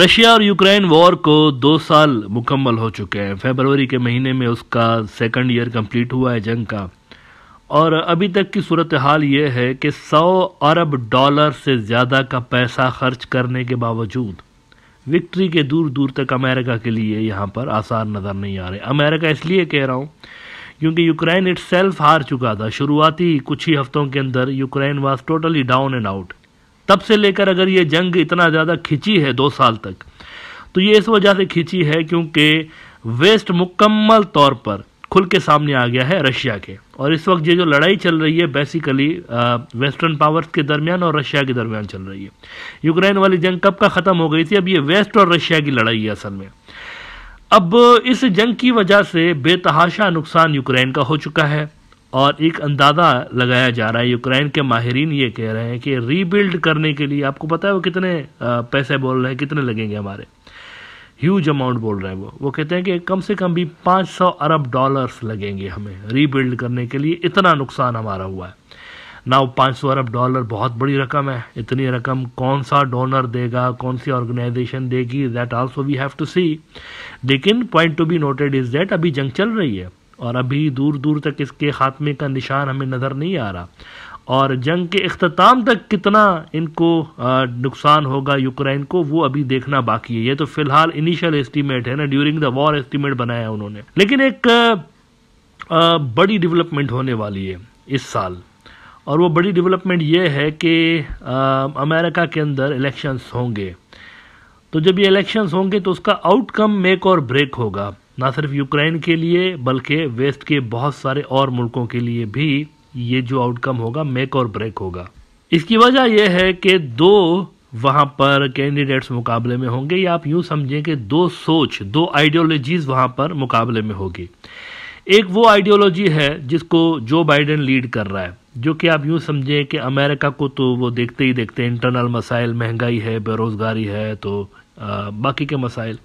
Russia और Ukraine war को दो साल मुकम्मल हो चुके हैं फरवरी के महीने में उसका सेकंड ईयर कंप्लीट हुआ है जंग का और अभी तक की सूरत हाल ये है कि 100 अरब डॉलर से ज़्यादा का पैसा खर्च करने के बावजूद विक्ट्री के दूर दूर तक अमेरिका के लिए यहाँ पर आसार नज़र नहीं आ रहे अमेरिका इसलिए कह रहा हूँ क्योंकि यूक्रेन इट हार चुका था शुरुआती कुछ ही हफ्तों के अंदर Ukraine was totally down and out तब से लेकर अगर ये जंग इतना ज़्यादा खिंची है दो साल तक तो ये इस वजह से खिंची है क्योंकि वेस्ट मुकम्मल तौर पर खुल के सामने आ गया है रशिया के और इस वक्त ये जो लड़ाई चल रही है बेसिकली वेस्टर्न पावर्स के दरमियान और रशिया के दरमियान चल रही है यूक्रेन वाली जंग कब का ख़त्म हो गई थी अब ये वेस्ट और रशिया की लड़ाई है असल में अब इस जंग की वजह से बेतहाशा नुकसान यूक्रेन का हो चुका है और एक अंदाज़ा लगाया जा रहा है यूक्रेन के माहरीन ये कह रहे हैं कि रीबिल्ड करने के लिए आपको पता है वो कितने पैसे बोल रहे हैं कितने लगेंगे हमारे ह्यूज अमाउंट बोल रहे हैं वो वो कहते हैं कि कम से कम भी 500 अरब डॉलर्स लगेंगे हमें रीबिल्ड करने के लिए इतना नुकसान हमारा हुआ है ना पाँच सौ अरब डॉलर बहुत बड़ी रकम है इतनी रकम कौन सा डोनर देगा कौन सी ऑर्गेनाइजेशन देगी that also we have to see लेकिन point to be noted is that अभी जंग चल रही है और अभी दूर दूर तक इसके खात्मे का निशान हमें नज़र नहीं आ रहा और जंग के अख्ताम तक कितना इनको नुकसान होगा यूक्रेन को वो अभी देखना बाकी है ये तो फिलहाल इनिशियल एस्टीमेट है ना ड्यूरिंग द वॉर एस्टीमेट बनाया उन्होंने लेकिन एक बड़ी डेवलपमेंट होने वाली है इस साल और वो बड़ी डेवलपमेंट ये है कि अमेरिका के अंदर इलेक्शंस होंगे तो जब ये इलेक्शंस होंगे तो उसका आउटकम मेक और ब्रेक होगा न सिर्फ यूक्रेन के लिए बल्कि वेस्ट के बहुत सारे और मुल्कों के लिए भी ये जो आउटकम होगा मेक और ब्रेक होगा इसकी वजह यह है कि दो वहाँ पर कैंडिडेट्स मुकाबले में होंगे या आप यूँ समझें कि दो सोच दो आइडियोलॉजीज़ वहाँ पर मुकाबले में होगी एक वो आइडियोलॉजी है जिसको जो बाइडेन लीड कर रहा है जो कि आप यूँ समझें कि अमेरिका को तो वो देखते ही देखते इंटरनल मसाइल महंगाई है बेरोज़गारी है तो आ, बाकी के मसाइल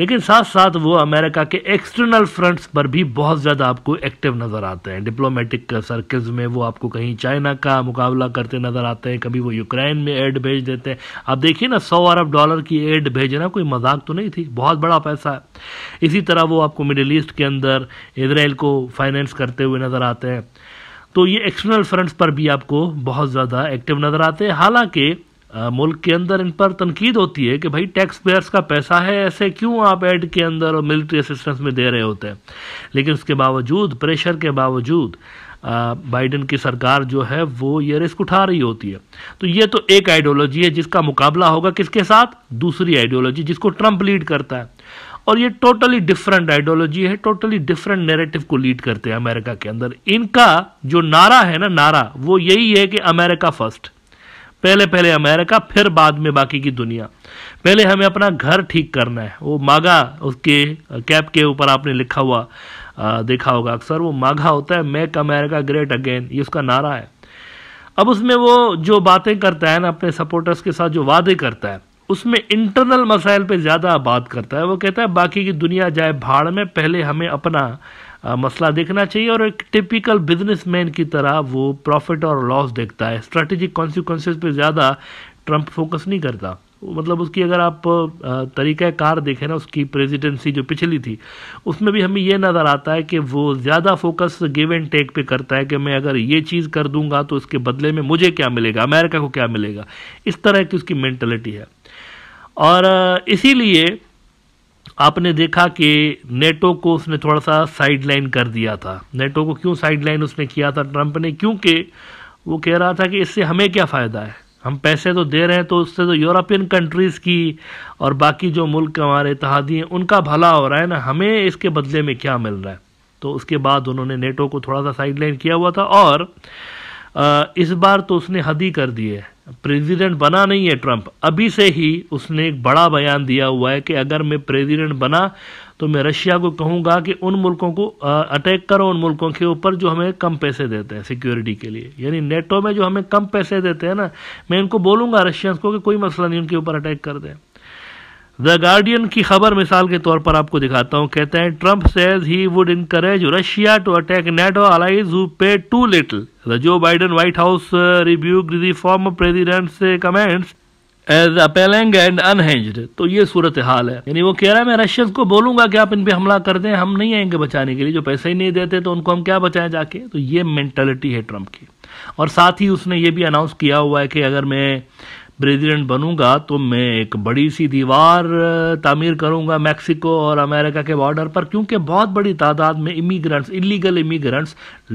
लेकिन साथ साथ वो अमेरिका के एक्सटर्नल फ्रंट्स पर भी बहुत ज़्यादा आपको एक्टिव नज़र आते हैं डिप्लोमेटिक सर्कल्स में वो आपको कहीं चाइना का मुकाबला करते नज़र आते हैं कभी वो यूक्रेन में एड भेज देते हैं आप देखिए ना सौ अरब डॉलर की एड भेजना कोई मजाक तो नहीं थी बहुत बड़ा पैसा है इसी तरह वो आपको मिडिल ईस्ट के अंदर इसराइल को फाइनेंस करते हुए नज़र आते हैं तो ये एक्सटर्नल फ्रंट्स पर भी आपको बहुत ज़्यादा एक्टिव नज़र आते हैं हालांकि मुल्क के अंदर इन पर तनकीद होती है कि भाई टैक्स पेयर्स का पैसा है ऐसे क्यों आप एड के अंदर और मिलिट्री असिस्टेंस में दे रहे होते हैं लेकिन उसके बावजूद प्रेशर के बावजूद बाइडन की सरकार जो है वो ये रिस्क उठा रही होती है तो ये तो एक आइडियोलॉजी है जिसका मुकाबला होगा किसके साथ दूसरी आइडियोलॉजी जिसको ट्रंप लीड करता है और ये टोटली डिफरेंट आइडियोलॉजी है टोटली डिफरेंट नेरेटिव को लीड करते हैं अमेरिका के अंदर इनका जो नारा है ना नारा वो यही है कि अमेरिका फर्स्ट पहले पहले अमेरिका फिर बाद में बाकी की दुनिया पहले हमें अपना घर ठीक करना है वो मागा उसके कैप के ऊपर आपने लिखा हुआ आ, देखा होगा अक्सर वो माघा होता है मेक अमेरिका ग्रेट अगेन ये उसका नारा है अब उसमें वो जो बातें करता है ना अपने सपोर्टर्स के साथ जो वादे करता है उसमें इंटरनल मसाइल पे ज़्यादा बात करता है वो कहता है बाकी की दुनिया जाए भाड़ में पहले हमें अपना मसला देखना चाहिए और एक टिपिकल बिजनेसमैन की तरह वो प्रॉफिट और लॉस देखता है स्ट्रेटेजिक कॉन्सिक्वेंसेज पे ज़्यादा ट्रंप फोकस नहीं करता मतलब उसकी अगर आप कार देखें ना उसकी प्रेसिडेंसी जो पिछली थी उसमें भी हमें यह नज़र आता है कि वो ज़्यादा फोकस गिव एंड टेक पे करता है कि मैं अगर ये चीज़ कर दूंगा तो इसके बदले में मुझे क्या मिलेगा अमेरिका को क्या मिलेगा इस तरह की उसकी मैंटलिटी है और इसीलिए आपने देखा कि नेटो को उसने थोड़ा सा साइडलाइन कर दिया था नेटो को क्यों साइडलाइन उसने किया था ट्रंप ने क्योंकि वो कह रहा था कि इससे हमें क्या फ़ायदा है हम पैसे तो दे रहे हैं तो उससे तो यूरोपियन कंट्रीज़ की और बाकी जो मुल्क हमारे इतिहादी हैं उनका भला हो रहा है ना हमें इसके बदले में क्या मिल रहा है तो उसके बाद उन्होंने नेटो को थोड़ा सा साइडलाइन किया हुआ था और इस बार तो उसने हद ही कर दी है प्रेसिडेंट बना नहीं है ट्रंप अभी से ही उसने एक बड़ा बयान दिया हुआ है कि अगर मैं प्रेसिडेंट बना तो मैं रशिया को कहूंगा कि उन मुल्कों को अटैक करो उन मुल्कों के ऊपर जो हमें कम पैसे देते हैं सिक्योरिटी के लिए यानी नेटो में जो हमें कम पैसे देते हैं ना मैं इनको बोलूंगा रशियंस को कि कोई मसला नहीं उनके ऊपर अटैक कर दें द गार्डियन की खबर मिसाल के तौर पर आपको दिखाता हूं कहते हैं Trump says he would encourage Russia to attack NATO allies who pay too little Joe Biden white White House uh, rebuked the former president's as appalling and unhinged तो ये सूरत हाल है यानी वो कह रहा है मैं रशियंस को बोलूंगा कि आप इन पे हमला कर दें हम नहीं आएंगे बचाने के लिए जो पैसे ही नहीं देते तो उनको हम क्या बचाएं जाके तो ये मेंटेलिटी है ट्रंप की और साथ ही उसने ये भी अनाउंस किया हुआ है कि अगर मैं प्रेसिडेंट बनूंगा तो मैं एक बड़ी सी दीवार तामीर करूंगा मेक्सिको और अमेरिका के बॉर्डर पर क्योंकि बहुत बड़ी तादाद में इमिग्रेंट्स इलीगल इमिग्रेंट्स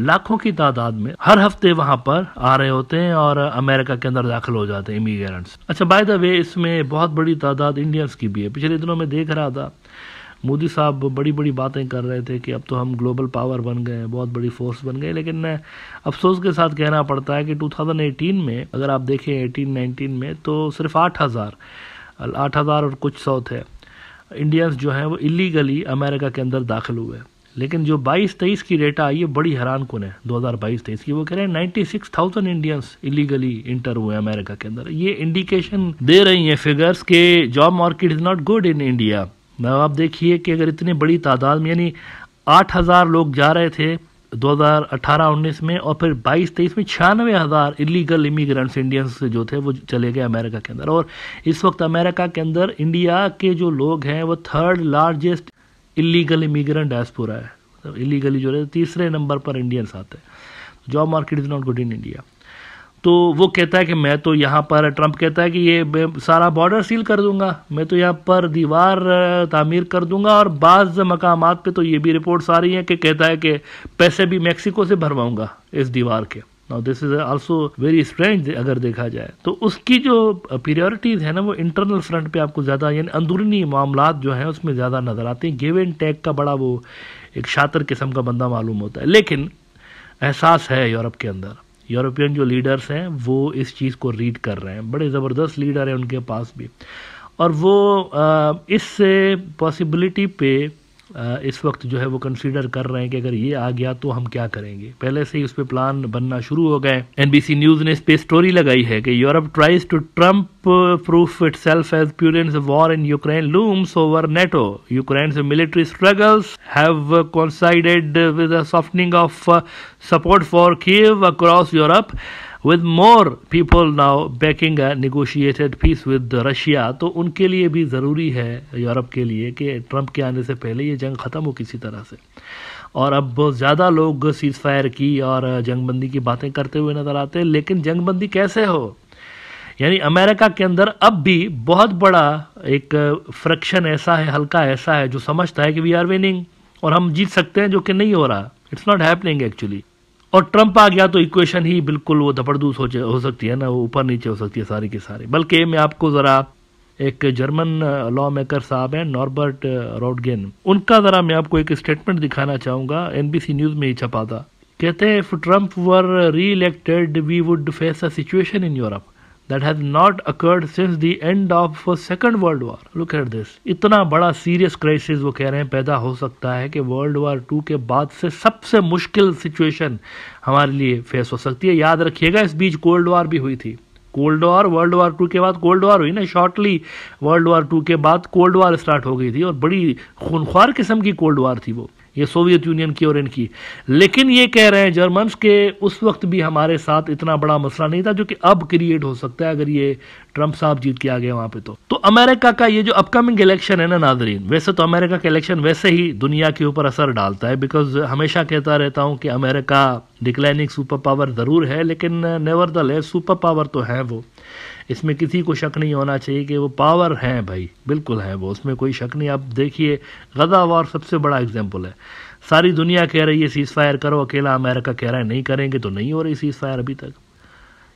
लाखों की तादाद में हर हफ्ते वहां पर आ रहे होते हैं और अमेरिका के अंदर दाखिल हो जाते हैं इमिग्रेंट्स अच्छा बाय द वे इसमें बहुत बड़ी तादाद इंडियंस की भी है पिछले दिनों में देख रहा था मोदी साहब बड़ी बड़ी बातें कर रहे थे कि अब तो हम ग्लोबल पावर बन गए हैं बहुत बड़ी फोर्स बन गए लेकिन अफसोस के साथ कहना पड़ता है कि 2018 में अगर आप देखें 18 19 में तो सिर्फ आठ हज़ार आठ हज़ार और कुछ सौ थे इंडियंस जो हैं वो इलीगली अमेरिका के अंदर दाखिल हुए लेकिन जो 22 तेईस की डेटा आई है बड़ी हैरान कौन है बाईस तेईस की वो कह रहे हैं ninety six thousand Indians illegally enter हुए अमेरिका के अंदर ये इंडिकेशन दे रही हैं फिगर्स के job market is not good in India मैं आप देखिए कि अगर इतनी बड़ी तादाद में यानी आठ हज़ार लोग जा रहे थे 2018-19 में और फिर 22-23 में छियानवे हज़ार इलीगल इमिग्रेंट्स इंडियंस जो थे वो चले गए अमेरिका के अंदर और इस वक्त अमेरिका के अंदर इंडिया के जो लोग हैं वो third largest illegal immigrant diaspora है इलीगली मतलब जो है तीसरे नंबर पर इंडियंस आते हैं job market is not good in India तो वो कहता है कि मैं तो यहाँ पर ट्रंप कहता है कि ये सारा बॉर्डर सील कर दूंगा मैं तो यहाँ पर दीवार तामीर कर दूंगा और बाज़ मकाम पे तो ये भी रिपोर्ट्स आ रही हैं कि कहता है कि पैसे भी मैक्सिको से भरवाऊंगा इस दीवार के now this is also very strange अगर देखा जाए तो उसकी जो प्रियोरिटीज है ना वो इंटरनल फ्रंट पे आपको ज़्यादा यानी अंदरूनी मामला जो हैं उसमें ज़्यादा नजर आते हैं गिव एंड टेक का बड़ा वो एक शातर किस्म का बंदा मालूम होता है लेकिन एहसास है यूरोप के अंदर यूरोपियन जो लीडर्स हैं वो इस चीज़ को रीड कर रहे हैं बड़े ज़बरदस्त लीडर हैं उनके पास भी और वो इस पॉसिबिलिटी पे इस वक्त जो है वो कंसीडर कर रहे हैं कि अगर ये आ गया तो हम क्या करेंगे पहले से ही उस पर प्लान बनना शुरू हो गए एनबीसी न्यूज ने इस पे स्टोरी लगाई है कि Europe tries to Trump proof itself as fears war in Ukraine looms over NATO Ukraine military struggles have coincided with a softening of uh, support for with more people now backing negotiated peace with Russia तो उनके लिए भी ज़रूरी है Europe के लिए कि Trump के आने से पहले ये जंग ख़त्म हो किसी तरह से और अब बहुत ज़्यादा लोग सीज फायर की और जंगबंदी की बातें करते हुए नज़र आते हैं लेकिन जंगबंदी कैसे हो यानी अमेरिका के अंदर अब भी बहुत बड़ा एक फ्रैक्शन ऐसा है हल्का ऐसा है जो समझता है कि वी आर विनिंग और हम जीत सकते हैं जो कि नहीं हो रहा इट्स नॉट हैपनिंग एक्चुअली और ट्रंप आ गया तो इक्वेशन ही बिल्कुल वो धपड़दूस हो, हो सकती है ना वो ऊपर नीचे हो सकती है सारी की सारी बल्कि मैं आपको ज़रा एक जर्मन लॉ मेकर साहब हैं नॉर्बर्ट रोडगेन उनका ज़रा मैं आपको एक स्टेटमेंट दिखाना चाहूंगा एनबीसी न्यूज़ में ही छपा था कहते हैं if Trump were re-elected we would face a situation in Europe that has not occurred since the end of second world war look at this इतना बड़ा सीरियस क्राइसिस वो कह रहे हैं पैदा हो सकता है कि वर्ल्ड war टू के बाद से सबसे मुश्किल सिचुएशन हमारे लिए फेस हो सकती है याद रखिएगा इस बीच कोल्ड वार भी हुई थी cold war world war two के बाद कोल्ड वार हुई ना शॉर्टली वर्ल्ड वार टू के बाद कोल्ड वार स्टार्ट हो गई थी और बड़ी खूनख्वार किस्म की कोल्ड वार थी वो ये सोवियत यूनियन की और इनकी लेकिन ये कह रहे हैं जर्मन्स के उस वक्त भी हमारे साथ इतना बड़ा मसला नहीं था जो कि अब क्रिएट हो सकता है अगर ये ट्रंप साहब जीत के आ गए वहां पे तो तो अमेरिका का ये जो अपकमिंग इलेक्शन है ना नाजरीन वैसे तो अमेरिका का इलेक्शन वैसे ही दुनिया के ऊपर असर डालता है बिकॉज हमेशा कहता रहता हूँ कि अमेरिका डिक्लाइनिंग सुपर पावर ज़रूर है लेकिन nevertheless super power तो है वो इसमें किसी को शक नहीं होना चाहिए कि वो पावर हैं भाई बिल्कुल हैं वो उसमें कोई शक नहीं आप देखिए गजा वार सबसे बड़ा एग्जाम्पल है सारी दुनिया कह रही है सीज़ फायर करो अकेला अमेरिका कह रहा है नहीं करेंगे तो नहीं हो रही सीज़ फायर अभी तक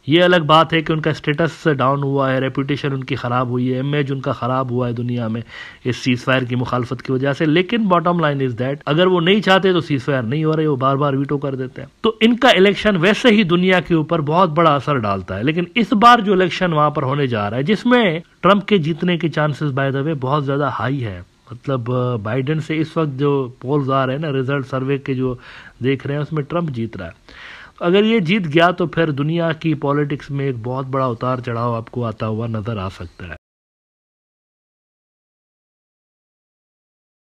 ये अलग बात है कि उनका स्टेटस डाउन हुआ है रेपूटेशन उनकी ख़राब हुई है इमेज उनका ख़राब हुआ है दुनिया में इस सीज फायर की मुखालफत की वजह से लेकिन बॉटम लाइन इज़ दैट अगर वो नहीं चाहते तो सीज फायर नहीं हो रहे वो बार बार वीटो कर देते हैं तो इनका इलेक्शन वैसे ही दुनिया के ऊपर बहुत बड़ा असर डालता है लेकिन इस बार जो इलेक्शन वहाँ पर होने जा रहा है जिसमें ट्रंप के जीतने के चांसेस बाय द वे बहुत ज़्यादा हाई है मतलब बाइडेन से इस वक्त जो पोल्स आ रहे हैं ना रिजल्ट सर्वे के जो देख रहे हैं उसमें ट्रंप जीत रहा है अगर ये जीत गया तो फिर दुनिया की पॉलिटिक्स में एक बहुत बड़ा उतार चढ़ाव आपको आता हुआ नज़र आ सकता है